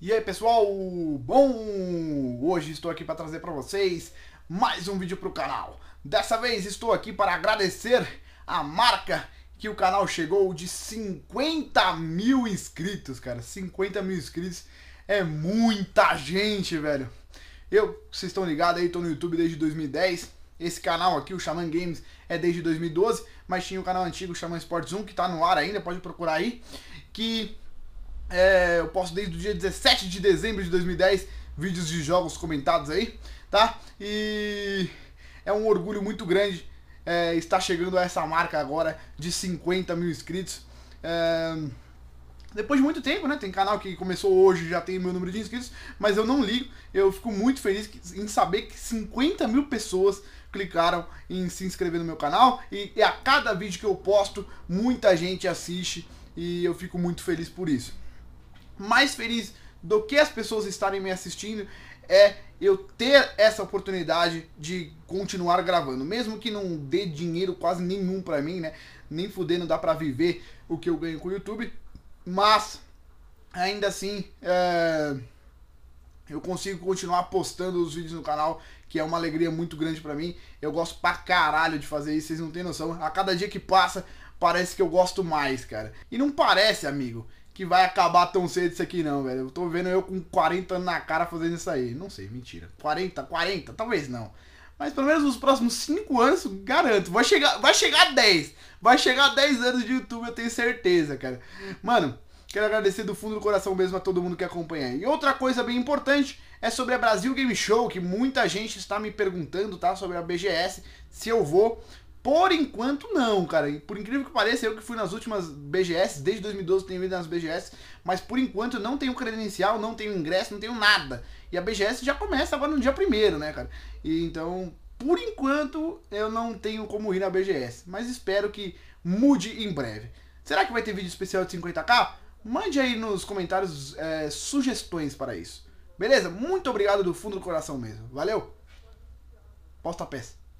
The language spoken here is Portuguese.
E aí pessoal, bom? Hoje estou aqui para trazer para vocês mais um vídeo para o canal. Dessa vez estou aqui para agradecer a marca que o canal chegou de 50 mil inscritos, cara. 50 mil inscritos é muita gente, velho. Eu, vocês estão ligados aí, estou no YouTube desde 2010. Esse canal aqui, o Xamã Games, é desde 2012, mas tinha o um canal antigo, o Xamã Sports 1, que está no ar ainda, pode procurar aí. Que é, eu posto desde o dia 17 de dezembro de 2010 vídeos de jogos comentados aí, tá? E é um orgulho muito grande é, estar chegando a essa marca agora de 50 mil inscritos. É, depois de muito tempo, né? Tem canal que começou hoje, já tem meu número de inscritos, mas eu não ligo. Eu fico muito feliz em saber que 50 mil pessoas clicaram em se inscrever no meu canal e, e a cada vídeo que eu posto, muita gente assiste e eu fico muito feliz por isso mais feliz do que as pessoas estarem me assistindo é eu ter essa oportunidade de continuar gravando, mesmo que não dê dinheiro quase nenhum para mim, né? Nem fudendo dá para viver o que eu ganho com o YouTube, mas ainda assim é... eu consigo continuar postando os vídeos no canal, que é uma alegria muito grande para mim. Eu gosto pra caralho de fazer isso, vocês não têm noção. A cada dia que passa, parece que eu gosto mais, cara. E não parece, amigo que vai acabar tão cedo isso aqui, não, velho. Eu tô vendo eu com 40 anos na cara fazendo isso aí. Não sei, mentira. 40, 40, talvez não. Mas pelo menos nos próximos 5 anos, garanto. Vai chegar, vai chegar a 10. Vai chegar a 10 anos de YouTube, eu tenho certeza, cara. Mano, quero agradecer do fundo do coração mesmo a todo mundo que acompanha. E outra coisa bem importante é sobre a Brasil Game Show, que muita gente está me perguntando, tá? Sobre a BGS, se eu vou. Por enquanto, não, cara. E por incrível que pareça, eu que fui nas últimas BGS, desde 2012 tenho ido nas BGS, mas por enquanto eu não tenho credencial, não tenho ingresso, não tenho nada. E a BGS já começa agora no dia primeiro, né, cara? E então, por enquanto, eu não tenho como ir na BGS, mas espero que mude em breve. Será que vai ter vídeo especial de 50k? Mande aí nos comentários é, sugestões para isso. Beleza? Muito obrigado do fundo do coração mesmo. Valeu! Posta a peça.